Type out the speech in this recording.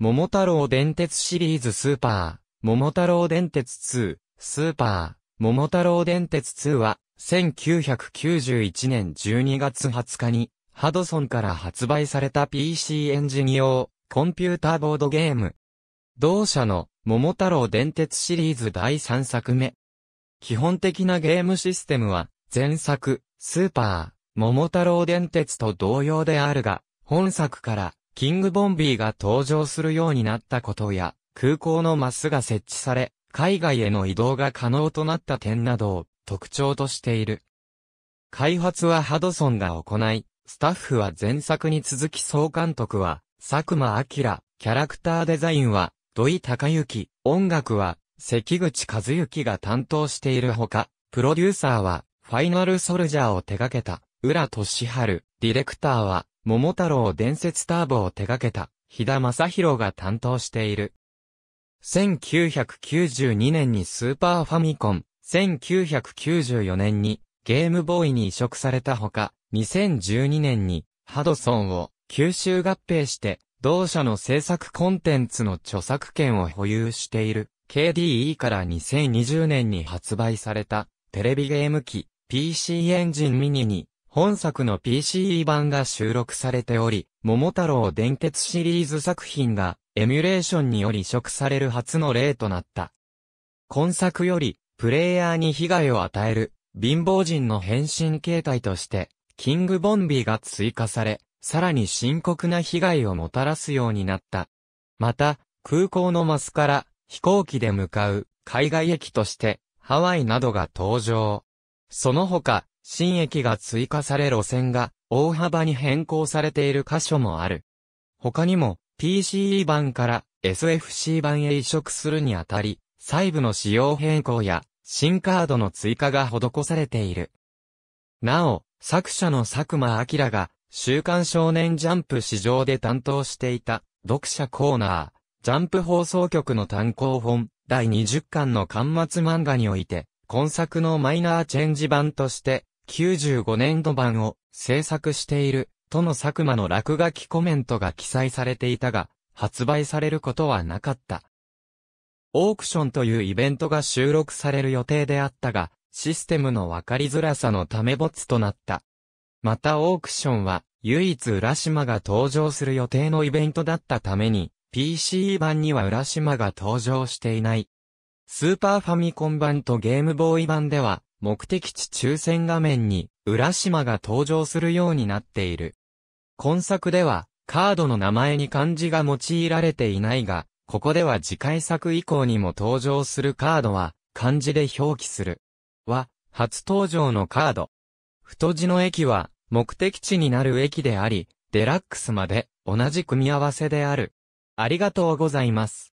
桃太郎電鉄シリーズスーパー、桃太郎電鉄2、スーパー、桃太郎電鉄2は、1991年12月20日に、ハドソンから発売された PC エンジン用、コンピューターボードゲーム。同社の、桃太郎電鉄シリーズ第3作目。基本的なゲームシステムは、前作、スーパー、桃太郎電鉄と同様であるが、本作から、キングボンビーが登場するようになったことや、空港のマスが設置され、海外への移動が可能となった点などを特徴としている。開発はハドソンが行い、スタッフは前作に続き総監督は、佐久間明、キャラクターデザインは、土井隆之、音楽は、関口和幸が担当しているほか、プロデューサーは、ファイナルソルジャーを手掛けた、浦俊春、ディレクターは、桃太郎伝説ターボを手掛けた、日田正宏が担当している。1992年にスーパーファミコン、1994年にゲームボーイに移植されたほか、2012年にハドソンを吸収合併して、同社の制作コンテンツの著作権を保有している KDE から2020年に発売されたテレビゲーム機 PC エンジンミニに本作の PCE 版が収録されており、桃太郎電鉄シリーズ作品がエミュレーションにより移植される初の例となった。今作より、プレイヤーに被害を与える、貧乏人の変身形態として、キングボンビーが追加され、さらに深刻な被害をもたらすようになった。また、空港のマスから飛行機で向かう海外駅として、ハワイなどが登場。その他、新駅が追加され路線が大幅に変更されている箇所もある。他にも PCE 版から SFC 版へ移植するにあたり、細部の仕様変更や新カードの追加が施されている。なお、作者の佐久間明が週刊少年ジャンプ史上で担当していた読者コーナー、ジャンプ放送局の単行本第20巻の巻末漫画において、今作のマイナーチェンジ版として、95年度版を制作しているとの佐久間の落書きコメントが記載されていたが、発売されることはなかった。オークションというイベントが収録される予定であったが、システムのわかりづらさのため没となった。またオークションは、唯一浦島が登場する予定のイベントだったために、PC 版には浦島が登場していない。スーパーファミコン版とゲームボーイ版では、目的地抽選画面に、浦島が登場するようになっている。今作では、カードの名前に漢字が用いられていないが、ここでは次回作以降にも登場するカードは、漢字で表記する。は、初登場のカード。太字の駅は、目的地になる駅であり、デラックスまで、同じ組み合わせである。ありがとうございます。